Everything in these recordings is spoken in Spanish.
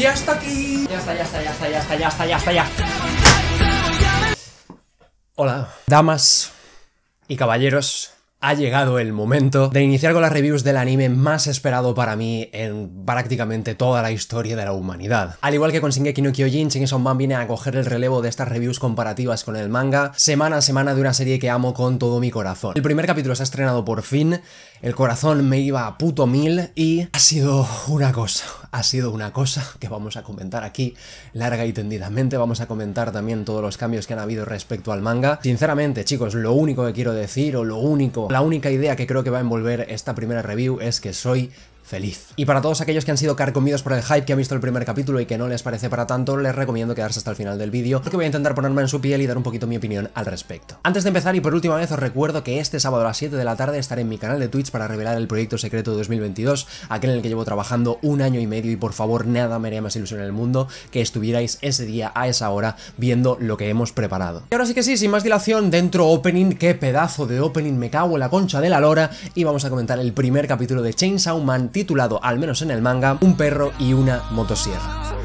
Ya está aquí. Ya está, ya está, ya está, ya está, ya está, ya está, ya está. Hola, damas y caballeros. Ha llegado el momento de iniciar con las reviews del anime más esperado para mí en prácticamente toda la historia de la humanidad. Al igual que con Shingeki no Kyojin, Shingeki Man viene a coger el relevo de estas reviews comparativas con el manga semana a semana de una serie que amo con todo mi corazón. El primer capítulo se ha estrenado por fin, el corazón me iba a puto mil y ha sido una cosa, ha sido una cosa que vamos a comentar aquí larga y tendidamente, vamos a comentar también todos los cambios que han habido respecto al manga. Sinceramente chicos, lo único que quiero decir o lo único, la única idea que creo que va a envolver esta primera review es que soy feliz. Y para todos aquellos que han sido carcomidos por el hype que han visto el primer capítulo y que no les parece para tanto, les recomiendo quedarse hasta el final del vídeo, porque voy a intentar ponerme en su piel y dar un poquito mi opinión al respecto. Antes de empezar y por última vez os recuerdo que este sábado a las 7 de la tarde estaré en mi canal de Twitch para revelar el proyecto secreto de 2022, aquel en el que llevo trabajando un año y medio y por favor nada me haría más ilusión en el mundo que estuvierais ese día a esa hora viendo lo que hemos preparado. Y ahora sí que sí, sin más dilación, dentro opening, qué pedazo de opening, me cago en la concha de la lora y vamos a comentar el primer capítulo de Chainsaw Man titulado, al menos en el manga, Un perro y una motosierra.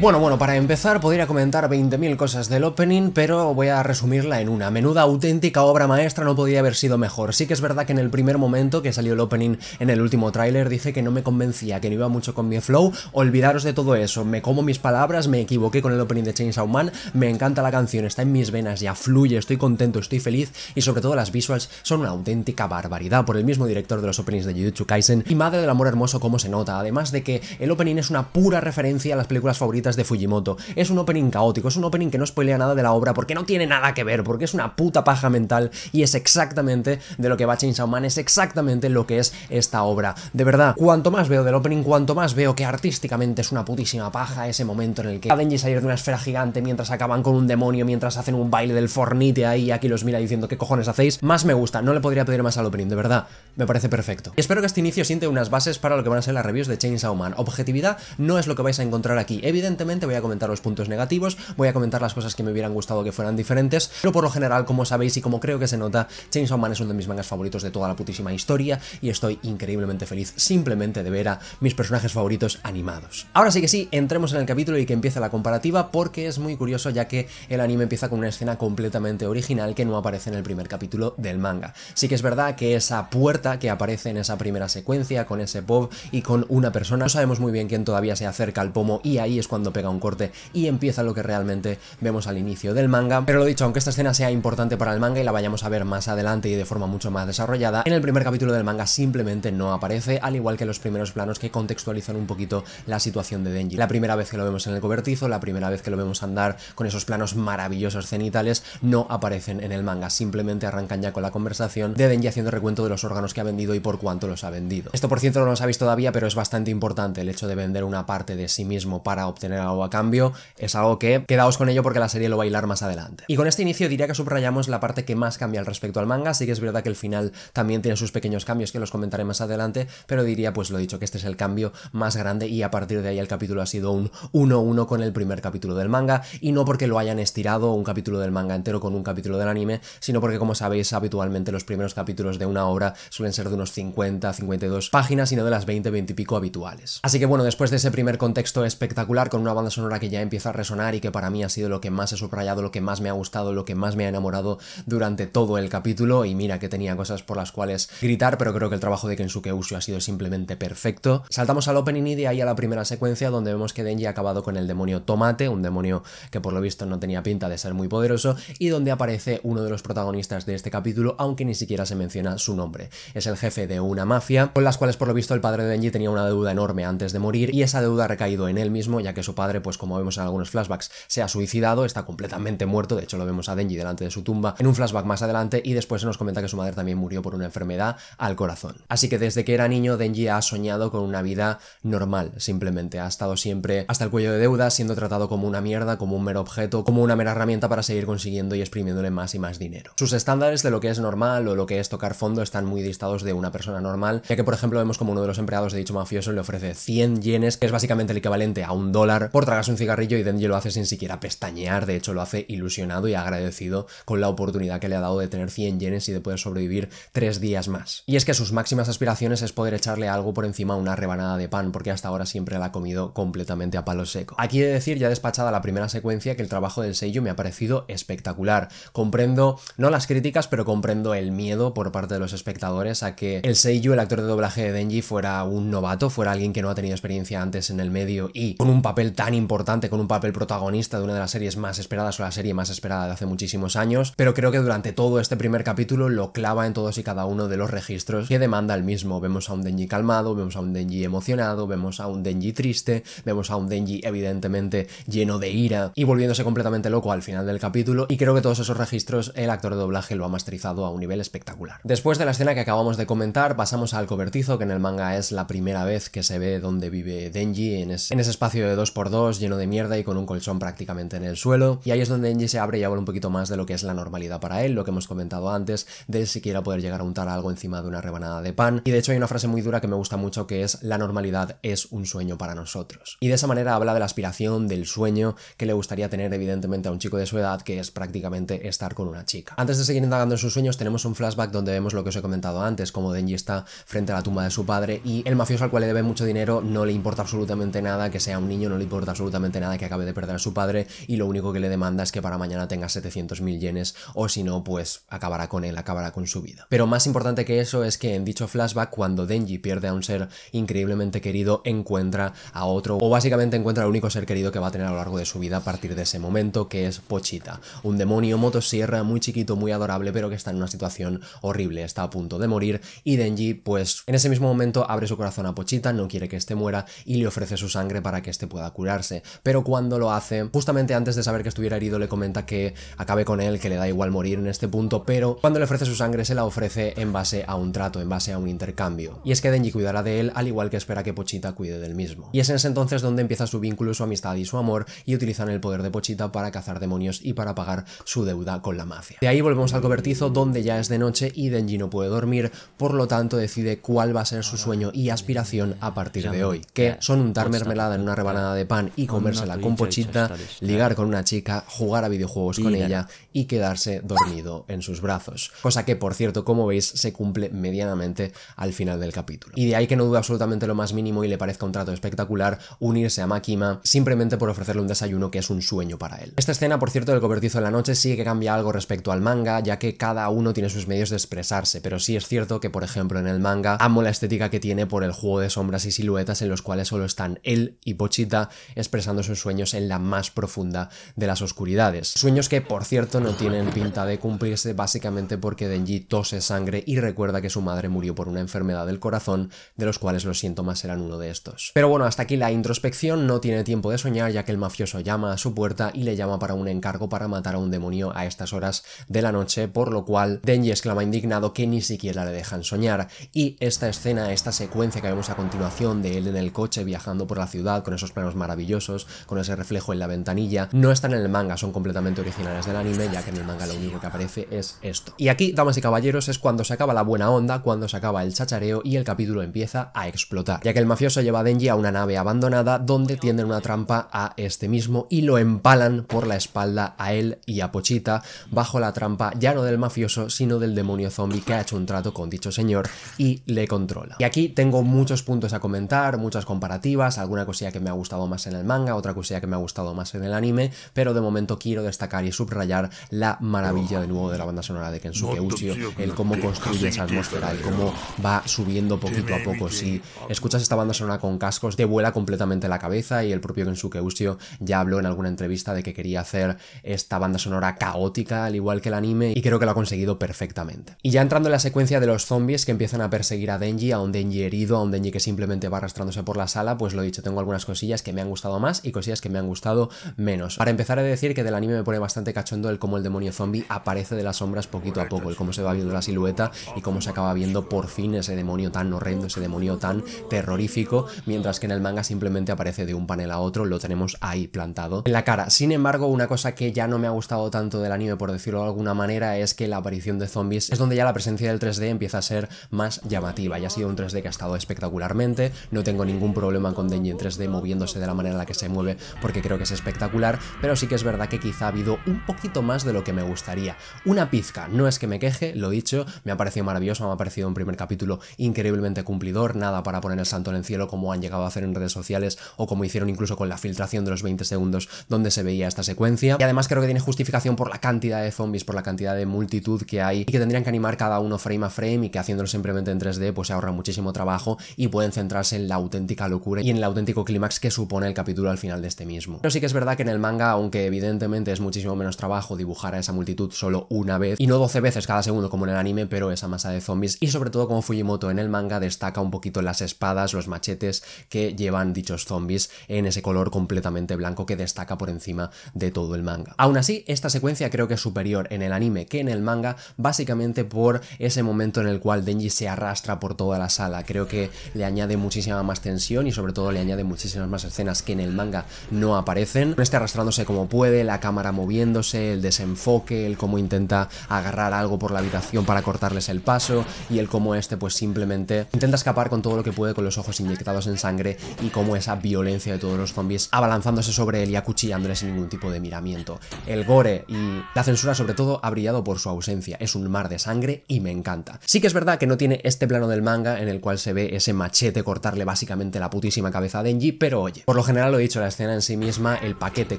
Bueno, bueno, para empezar podría comentar 20.000 cosas del opening, pero voy a resumirla en una. Menuda auténtica obra maestra no podía haber sido mejor. Sí que es verdad que en el primer momento que salió el opening en el último tráiler dije que no me convencía, que no iba mucho con mi flow. Olvidaros de todo eso, me como mis palabras, me equivoqué con el opening de Chainsaw Man, me encanta la canción, está en mis venas, ya fluye, estoy contento, estoy feliz y sobre todo las visuals son una auténtica barbaridad por el mismo director de los openings de Jujutsu Kaisen y Madre del Amor Hermoso como se nota, además de que el opening es una pura referencia a las películas favoritas de Fujimoto. Es un opening caótico, es un opening que no spoilea nada de la obra porque no tiene nada que ver, porque es una puta paja mental y es exactamente de lo que va Chainsaw Man, es exactamente lo que es esta obra. De verdad, cuanto más veo del opening, cuanto más veo que artísticamente es una putísima paja ese momento en el que Denji salir de una esfera gigante mientras acaban con un demonio, mientras hacen un baile del fornite ahí y aquí los mira diciendo qué cojones hacéis, más me gusta, no le podría pedir más al opening, de verdad, me parece perfecto. Y espero que este inicio siente unas bases para lo que van a ser las reviews de Chainsaw Man. Objetividad no es lo que vais a encontrar aquí, evidentemente voy a comentar los puntos negativos, voy a comentar las cosas que me hubieran gustado que fueran diferentes, pero por lo general, como sabéis y como creo que se nota, Chainsaw Man es uno de mis mangas favoritos de toda la putísima historia y estoy increíblemente feliz simplemente de ver a mis personajes favoritos animados. Ahora sí que sí, entremos en el capítulo y que empiece la comparativa porque es muy curioso ya que el anime empieza con una escena completamente original que no aparece en el primer capítulo del manga. Sí que es verdad que esa puerta que aparece en esa primera secuencia con ese pop y con una persona, no sabemos muy bien quién todavía se acerca al pomo y ahí es cuando pega un corte y empieza lo que realmente vemos al inicio del manga. Pero lo dicho, aunque esta escena sea importante para el manga y la vayamos a ver más adelante y de forma mucho más desarrollada, en el primer capítulo del manga simplemente no aparece, al igual que los primeros planos que contextualizan un poquito la situación de Denji. La primera vez que lo vemos en el cobertizo, la primera vez que lo vemos andar con esos planos maravillosos cenitales, no aparecen en el manga, simplemente arrancan ya con la conversación de Denji haciendo recuento de los órganos que ha vendido y por cuánto los ha vendido. Esto por cierto no lo sabéis todavía, pero es bastante importante el hecho de vender una parte de sí mismo para obtener o a cambio, es algo que quedaos con ello porque la serie lo va a hilar más adelante. Y con este inicio diría que subrayamos la parte que más cambia al respecto al manga, sí que es verdad que el final también tiene sus pequeños cambios que los comentaré más adelante, pero diría pues lo dicho, que este es el cambio más grande y a partir de ahí el capítulo ha sido un 1-1 con el primer capítulo del manga y no porque lo hayan estirado un capítulo del manga entero con un capítulo del anime, sino porque como sabéis habitualmente los primeros capítulos de una obra suelen ser de unos 50, 52 páginas y no de las 20, 20 y pico habituales. Así que bueno, después de ese primer contexto espectacular con una banda sonora que ya empieza a resonar y que para mí ha sido lo que más he subrayado, lo que más me ha gustado, lo que más me ha enamorado durante todo el capítulo y mira que tenía cosas por las cuales gritar, pero creo que el trabajo de Kensuke Ushio ha sido simplemente perfecto. Saltamos al opening y de ahí a la primera secuencia donde vemos que Denji ha acabado con el demonio Tomate, un demonio que por lo visto no tenía pinta de ser muy poderoso y donde aparece uno de los protagonistas de este capítulo, aunque ni siquiera se menciona su nombre. Es el jefe de una mafia, con las cuales por lo visto el padre de Denji tenía una deuda enorme antes de morir y esa deuda ha recaído en él mismo ya que su padre, pues como vemos en algunos flashbacks, se ha suicidado, está completamente muerto, de hecho lo vemos a Denji delante de su tumba en un flashback más adelante y después se nos comenta que su madre también murió por una enfermedad al corazón. Así que desde que era niño, Denji ha soñado con una vida normal, simplemente ha estado siempre hasta el cuello de deuda, siendo tratado como una mierda, como un mero objeto, como una mera herramienta para seguir consiguiendo y exprimiéndole más y más dinero. Sus estándares de lo que es normal o lo que es tocar fondo están muy distados de una persona normal, ya que por ejemplo vemos como uno de los empleados de dicho mafioso le ofrece 100 yenes, que es básicamente el equivalente a un dólar por tragarse un cigarrillo y Denji lo hace sin siquiera pestañear, de hecho lo hace ilusionado y agradecido con la oportunidad que le ha dado de tener 100 yenes y de poder sobrevivir tres días más. Y es que sus máximas aspiraciones es poder echarle algo por encima a una rebanada de pan, porque hasta ahora siempre la ha comido completamente a palo seco. Aquí he de decir, ya despachada la primera secuencia, que el trabajo del sello me ha parecido espectacular. Comprendo, no las críticas, pero comprendo el miedo por parte de los espectadores a que el Seiyu, el actor de doblaje de Denji, fuera un novato, fuera alguien que no ha tenido experiencia antes en el medio y con un papel tan importante, con un papel protagonista de una de las series más esperadas o la serie más esperada de hace muchísimos años, pero creo que durante todo este primer capítulo lo clava en todos y cada uno de los registros que demanda el mismo. Vemos a un Denji calmado, vemos a un Denji emocionado, vemos a un Denji triste, vemos a un Denji evidentemente lleno de ira y volviéndose completamente loco al final del capítulo y creo que todos esos registros el actor de doblaje lo ha masterizado a un nivel espectacular. Después de la escena que acabamos de comentar pasamos al cobertizo que en el manga es la primera vez que se ve donde vive Denji en ese, espacio de dos dos lleno de mierda y con un colchón prácticamente en el suelo. Y ahí es donde Enji se abre y habla un poquito más de lo que es la normalidad para él, lo que hemos comentado antes, de siquiera poder llegar a untar algo encima de una rebanada de pan. Y de hecho hay una frase muy dura que me gusta mucho que es la normalidad es un sueño para nosotros. Y de esa manera habla de la aspiración, del sueño que le gustaría tener evidentemente a un chico de su edad, que es prácticamente estar con una chica. Antes de seguir indagando en sus sueños, tenemos un flashback donde vemos lo que os he comentado antes, como Denji está frente a la tumba de su padre y el mafioso al cual le debe mucho dinero no le importa absolutamente nada que sea un niño, no le importa absolutamente nada que acabe de perder a su padre y lo único que le demanda es que para mañana tenga 700.000 yenes o si no, pues acabará con él, acabará con su vida. Pero más importante que eso es que en dicho flashback, cuando Denji pierde a un ser increíblemente querido, encuentra a otro o básicamente encuentra al único ser querido que va a tener a lo largo de su vida a partir de ese momento, que es Pochita, un demonio motosierra muy chiquito, muy adorable, pero que está en una situación horrible, está a punto de morir y Denji, pues en ese mismo momento abre su corazón a Pochita, no quiere que éste muera y le ofrece su sangre para que éste pueda curar curarse. Pero cuando lo hace, justamente antes de saber que estuviera herido, le comenta que acabe con él, que le da igual morir en este punto, pero cuando le ofrece su sangre se la ofrece en base a un trato, en base a un intercambio. Y es que Denji cuidará de él al igual que espera que Pochita cuide del mismo. Y es en ese entonces donde empieza su vínculo, su amistad y su amor y utilizan el poder de Pochita para cazar demonios y para pagar su deuda con la mafia. De ahí volvemos al cobertizo donde ya es de noche y Denji no puede dormir, por lo tanto decide cuál va a ser su sueño y aspiración a partir de hoy, que son untar mermelada en una rebanada de pan y comérsela con pochita, ligar ¿eh? con una chica, jugar a videojuegos con ella y quedarse dormido en sus brazos. Cosa que, por cierto, como veis, se cumple medianamente al final del capítulo. Y de ahí que no dude absolutamente lo más mínimo y le parezca un trato espectacular unirse a Makima simplemente por ofrecerle un desayuno que es un sueño para él. Esta escena, por cierto, del cobertizo de la noche sí que cambia algo respecto al manga, ya que cada uno tiene sus medios de expresarse, pero sí es cierto que, por ejemplo, en el manga amo la estética que tiene por el juego de sombras y siluetas en los cuales solo están él y Pochita expresando sus sueños en la más profunda de las oscuridades. Sueños que, por cierto, no tienen pinta de cumplirse básicamente porque Denji tose sangre y recuerda que su madre murió por una enfermedad del corazón, de los cuales los síntomas eran uno de estos. Pero bueno, hasta aquí la introspección, no tiene tiempo de soñar ya que el mafioso llama a su puerta y le llama para un encargo para matar a un demonio a estas horas de la noche, por lo cual Denji exclama indignado que ni siquiera le dejan soñar. Y esta escena, esta secuencia que vemos a continuación de él en el coche viajando por la ciudad con esos planos maravillosos, con ese reflejo en la ventanilla. No están en el manga, son completamente originales del anime, ya que en el manga lo único que aparece es esto. Y aquí, damas y caballeros, es cuando se acaba la buena onda, cuando se acaba el chachareo y el capítulo empieza a explotar, ya que el mafioso lleva a Denji a una nave abandonada donde tienden una trampa a este mismo y lo empalan por la espalda a él y a Pochita bajo la trampa ya no del mafioso, sino del demonio zombie que ha hecho un trato con dicho señor y le controla. Y aquí tengo muchos puntos a comentar, muchas comparativas, alguna cosilla que me ha gustado más en el manga, otra cosilla que me ha gustado más en el anime, pero de momento quiero destacar y subrayar la maravilla de nuevo de la banda sonora de Kensuke Uchio, el cómo construye esa atmósfera, el cómo va subiendo poquito a poco. Si escuchas esta banda sonora con cascos, te vuela completamente la cabeza y el propio Kensuke Uchio ya habló en alguna entrevista de que quería hacer esta banda sonora caótica, al igual que el anime, y creo que lo ha conseguido perfectamente. Y ya entrando en la secuencia de los zombies que empiezan a perseguir a Denji, a un Denji herido, a un Denji que simplemente va arrastrándose por la sala, pues lo dicho, tengo algunas cosillas que me han gustado más y cosillas que me han gustado menos. Para empezar he de decir que del anime me pone bastante cachondo el cómo el demonio zombie aparece de las sombras poquito a poco, el cómo se va viendo la silueta y cómo se acaba viendo por fin ese demonio tan horrendo, ese demonio tan terrorífico, mientras que en el manga simplemente aparece de un panel a otro, lo tenemos ahí plantado en la cara. Sin embargo, una cosa que ya no me ha gustado tanto del anime, por decirlo de alguna manera, es que la aparición de zombies es donde ya la presencia del 3D empieza a ser más llamativa. Ya ha sido un 3D que ha estado espectacularmente, no tengo ningún problema con Denji en 3D moviéndose de la manera en la que se mueve porque creo que es espectacular, pero sí que es verdad que quizá ha habido un poquito más de lo que me gustaría. Una pizca, no es que me queje, lo dicho, me ha parecido maravilloso, me ha parecido un primer capítulo increíblemente cumplidor, nada para poner el santo en el cielo como han llegado a hacer en redes sociales o como hicieron incluso con la filtración de los 20 segundos donde se veía esta secuencia. Y además creo que tiene justificación por la cantidad de zombies, por la cantidad de multitud que hay y que tendrían que animar cada uno frame a frame y que haciéndolo simplemente en 3D pues se ahorra muchísimo trabajo y pueden centrarse en la auténtica locura y en el auténtico clímax que supone el capítulo al final de este mismo. Pero sí que es verdad que en el manga, aunque evidentemente es muchísimo menos trabajo dibujar a esa multitud solo una vez y no 12 veces cada segundo como en el anime, pero esa masa de zombies y sobre todo como Fujimoto en el manga destaca un poquito las espadas, los machetes que llevan dichos zombies en ese color completamente blanco que destaca por encima de todo el manga. Aún así, esta secuencia creo que es superior en el anime que en el manga, básicamente por ese momento en el cual Denji se arrastra por toda la sala. Creo que le añade muchísima más tensión y sobre todo le añade muchísimas más escenas que en el manga no aparecen. Este arrastrándose como puede, la cámara moviéndose, el desenfoque, el cómo intenta agarrar algo por la habitación para cortarles el paso y el cómo este pues simplemente intenta escapar con todo lo que puede con los ojos inyectados en sangre y cómo esa violencia de todos los zombies abalanzándose sobre él y acuchillándole sin ningún tipo de miramiento. El gore y la censura sobre todo ha brillado por su ausencia. Es un mar de sangre y me encanta. Sí que es verdad que no tiene este plano del manga en el cual se ve ese machete cortarle básicamente la putísima cabeza a Denji, pero oye, general lo he dicho, la escena en sí misma, el paquete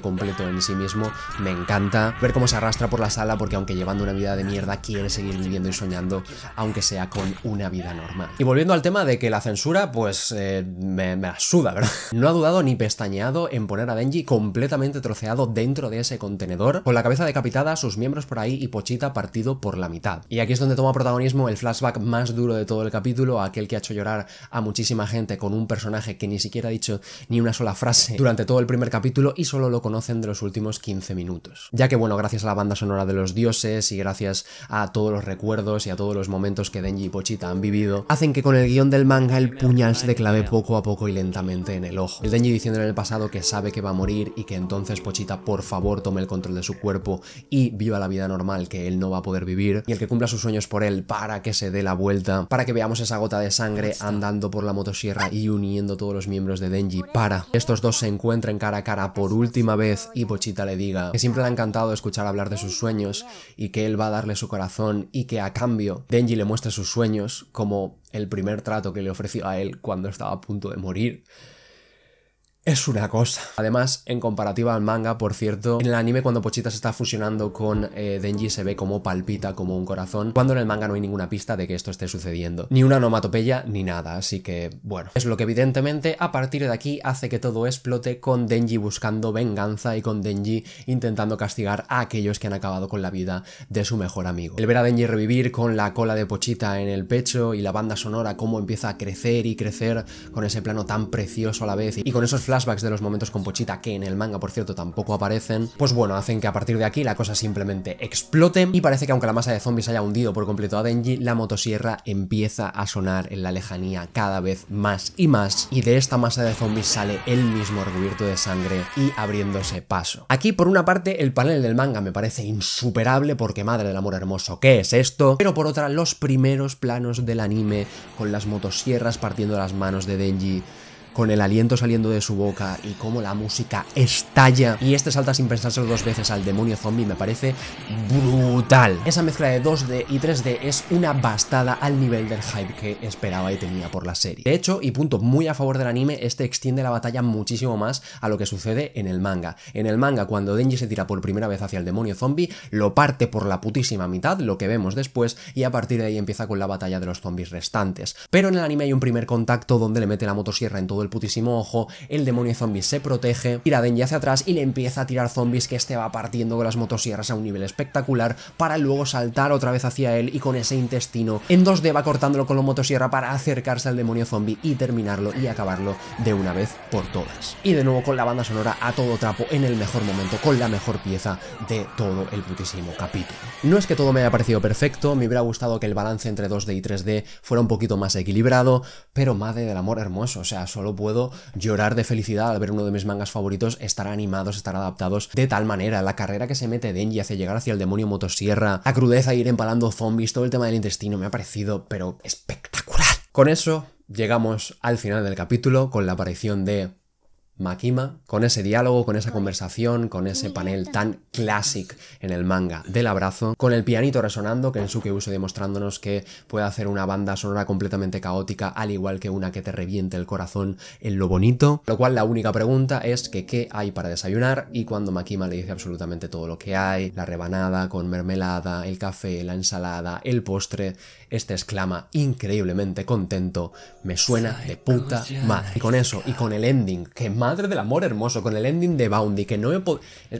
completo en sí mismo, me encanta ver cómo se arrastra por la sala porque aunque llevando una vida de mierda quiere seguir viviendo y soñando, aunque sea con una vida normal. Y volviendo al tema de que la censura, pues eh, me, asuda ¿verdad? No ha dudado ni pestañeado en poner a Denji completamente troceado dentro de ese contenedor, con la cabeza decapitada, sus miembros por ahí y Pochita partido por la mitad. Y aquí es donde toma protagonismo el flashback más duro de todo el capítulo, aquel que ha hecho llorar a muchísima gente con un personaje que ni siquiera ha dicho ni una sola frase durante todo el primer capítulo y solo lo conocen de los últimos 15 minutos. Ya que bueno, gracias a la banda sonora de los dioses y gracias a todos los recuerdos y a todos los momentos que Denji y Pochita han vivido, hacen que con el guión del manga el puñal se clave poco a poco y lentamente en el ojo. El Denji diciendo en el pasado que sabe que va a morir y que entonces Pochita por favor tome el control de su cuerpo y viva la vida normal que él no va a poder vivir y el que cumpla sus sueños por él para que se dé la vuelta, para que veamos esa gota de sangre andando por la motosierra y uniendo todos los miembros de Denji para estos dos se encuentren cara a cara por última vez y Pochita le diga que siempre le ha encantado escuchar hablar de sus sueños y que él va a darle su corazón y que a cambio Denji le muestre sus sueños como el primer trato que le ofreció a él cuando estaba a punto de morir es una cosa. Además, en comparativa al manga, por cierto, en el anime cuando Pochita se está fusionando con eh, Denji se ve como palpita, como un corazón, cuando en el manga no hay ninguna pista de que esto esté sucediendo. Ni una onomatopeya, ni nada, así que bueno. Es lo que evidentemente a partir de aquí hace que todo explote con Denji buscando venganza y con Denji intentando castigar a aquellos que han acabado con la vida de su mejor amigo. El ver a Denji revivir con la cola de Pochita en el pecho y la banda sonora, cómo empieza a crecer y crecer con ese plano tan precioso a la vez y con esos flashbacks de los momentos con Pochita, que en el manga, por cierto, tampoco aparecen, pues bueno, hacen que a partir de aquí la cosa simplemente explote y parece que aunque la masa de zombies haya hundido por completo a Denji, la motosierra empieza a sonar en la lejanía cada vez más y más y de esta masa de zombies sale el mismo recubierto de sangre y abriéndose paso. Aquí, por una parte, el panel del manga me parece insuperable porque madre del amor hermoso, ¿qué es esto? Pero por otra, los primeros planos del anime con las motosierras partiendo las manos de Denji con el aliento saliendo de su boca y cómo la música estalla y este salta sin pensárselo dos veces al demonio zombie me parece brutal. Esa mezcla de 2D y 3D es una bastada al nivel del hype que esperaba y tenía por la serie. De hecho, y punto muy a favor del anime, este extiende la batalla muchísimo más a lo que sucede en el manga. En el manga, cuando Denji se tira por primera vez hacia el demonio zombie, lo parte por la putísima mitad, lo que vemos después, y a partir de ahí empieza con la batalla de los zombies restantes. Pero en el anime hay un primer contacto donde le mete la motosierra en todo el putísimo ojo, el demonio zombie se protege, Iraden Denji hacia atrás y le empieza a tirar zombies que este va partiendo con las motosierras a un nivel espectacular para luego saltar otra vez hacia él y con ese intestino en 2D va cortándolo con la motosierra para acercarse al demonio zombie y terminarlo y acabarlo de una vez por todas. Y de nuevo con la banda sonora a todo trapo en el mejor momento, con la mejor pieza de todo el putísimo capítulo. No es que todo me haya parecido perfecto, me hubiera gustado que el balance entre 2D y 3D fuera un poquito más equilibrado, pero madre del amor hermoso, o sea, solo puedo llorar de felicidad al ver uno de mis mangas favoritos estar animados, estar adaptados de tal manera. La carrera que se mete Denji hacia llegar hacia el demonio motosierra, la crudeza, e ir empalando zombies, todo el tema del intestino me ha parecido, pero espectacular. Con eso llegamos al final del capítulo con la aparición de Makima con ese diálogo, con esa conversación, con ese panel tan clásico en el manga del abrazo, con el pianito resonando, que en su que Uso demostrándonos que puede hacer una banda sonora completamente caótica, al igual que una que te reviente el corazón en lo bonito. Lo cual la única pregunta es que qué hay para desayunar y cuando Makima le dice absolutamente todo lo que hay, la rebanada con mermelada, el café, la ensalada, el postre, este exclama increíblemente contento, me suena de puta madre. Y con eso y con el ending que Madre del amor hermoso, con el ending de Boundy, que no eh,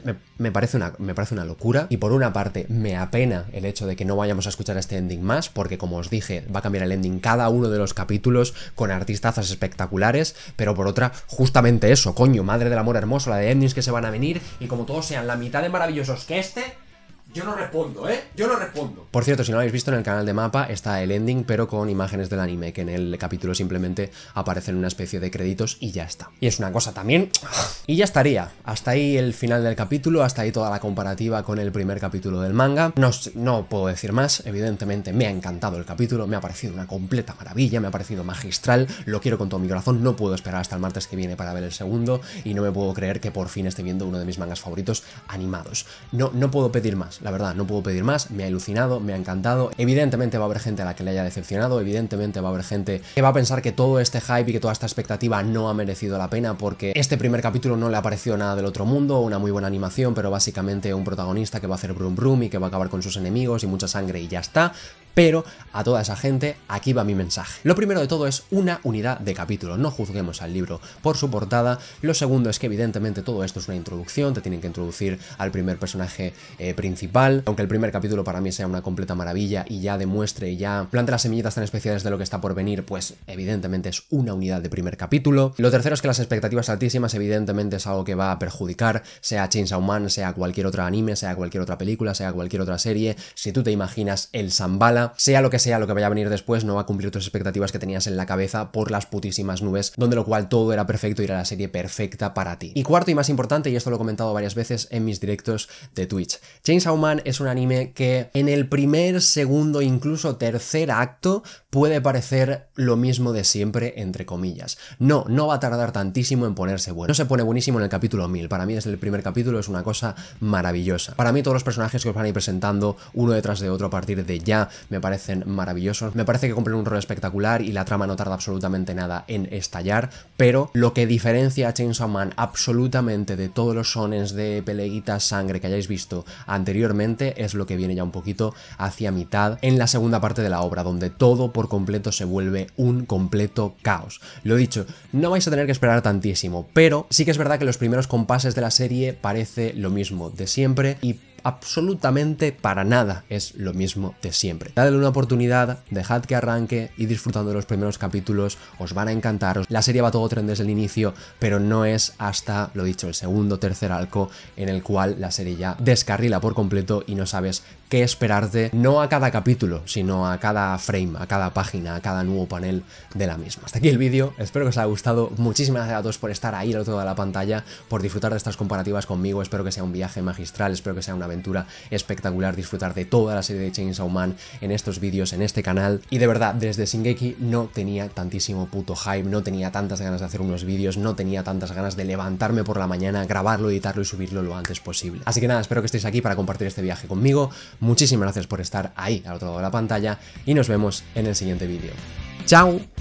me, me, parece una, me parece una locura. Y por una parte, me apena el hecho de que no vayamos a escuchar este ending más, porque como os dije, va a cambiar el ending cada uno de los capítulos con artistazas espectaculares, pero por otra, justamente eso, coño, Madre del amor hermoso, la de endings que se van a venir, y como todos sean la mitad de maravillosos que este, yo no respondo, ¿eh? Yo no respondo. Por cierto, si no lo habéis visto en el canal de mapa, está el ending, pero con imágenes del anime, que en el capítulo simplemente aparecen una especie de créditos y ya está. Y es una cosa también... Y ya estaría. Hasta ahí el final del capítulo, hasta ahí toda la comparativa con el primer capítulo del manga. No, no puedo decir más, evidentemente me ha encantado el capítulo, me ha parecido una completa maravilla, me ha parecido magistral, lo quiero con todo mi corazón, no puedo esperar hasta el martes que viene para ver el segundo y no me puedo creer que por fin esté viendo uno de mis mangas favoritos animados. No, no puedo pedir más la verdad, no puedo pedir más, me ha ilucinado, me ha encantado. Evidentemente va a haber gente a la que le haya decepcionado, evidentemente va a haber gente que va a pensar que todo este hype y que toda esta expectativa no ha merecido la pena porque este primer capítulo no le apareció nada del otro mundo, una muy buena animación, pero básicamente un protagonista que va a hacer brum brum y que va a acabar con sus enemigos y mucha sangre y ya está. Pero a toda esa gente, aquí va mi mensaje. Lo primero de todo es una unidad de capítulo, no juzguemos al libro por su portada. Lo segundo es que evidentemente todo esto es una introducción, te tienen que introducir al primer personaje eh, principal, aunque el primer capítulo para mí sea una completa maravilla y ya demuestre y ya plante las semillitas tan especiales de lo que está por venir, pues evidentemente es una unidad de primer capítulo. Lo tercero es que las expectativas altísimas evidentemente es algo que va a perjudicar, sea Chainsaw Man, sea cualquier otro anime, sea cualquier otra película, sea cualquier otra serie. Si tú te imaginas el Zambala sea lo que sea lo que vaya a venir después, no va a cumplir tus expectativas que tenías en la cabeza por las putísimas nubes, donde lo cual todo era perfecto y era la serie perfecta para ti. Y cuarto y más importante, y esto lo he comentado varias veces en mis directos de Twitch, Chainsaw Man es un anime que en el primer, segundo, incluso tercer acto puede parecer lo mismo de siempre, entre comillas. No, no va a tardar tantísimo en ponerse bueno. No se pone buenísimo en el capítulo 1000, para mí desde el primer capítulo es una cosa maravillosa. Para mí todos los personajes que os van a ir presentando uno detrás de otro a partir de ya me parecen maravillosos. Me parece que cumplen un rol espectacular y la trama no tarda absolutamente nada en estallar, pero lo que diferencia a Chainsaw Man absolutamente de todos los sones de peleguitas sangre que hayáis visto anteriormente es lo que viene ya un poquito hacia mitad en la segunda parte de la obra, donde todo por completo se vuelve un completo caos. Lo he dicho, no vais a tener que esperar tantísimo, pero sí que es verdad que los primeros compases de la serie parece lo mismo de siempre y absolutamente para nada es lo mismo de siempre. Dadle una oportunidad, dejad que arranque y disfrutando de los primeros capítulos, os van a encantar. La serie va todo tren desde el inicio, pero no es hasta, lo dicho, el segundo o tercer arco en el cual la serie ya descarrila por completo y no sabes qué esperarte, no a cada capítulo, sino a cada frame, a cada página, a cada nuevo panel de la misma. Hasta aquí el vídeo, espero que os haya gustado, muchísimas gracias a todos por estar ahí al otro lado de la pantalla, por disfrutar de estas comparativas conmigo, espero que sea un viaje magistral, espero que sea una aventura espectacular disfrutar de toda la serie de Chainsaw Man en estos vídeos, en este canal, y de verdad, desde Singeki no tenía tantísimo puto hype, no tenía tantas ganas de hacer unos vídeos, no tenía tantas ganas de levantarme por la mañana, grabarlo, editarlo y subirlo lo antes posible. Así que nada, espero que estéis aquí para compartir este viaje conmigo, Muchísimas gracias por estar ahí al otro lado de la pantalla y nos vemos en el siguiente vídeo. ¡Chao!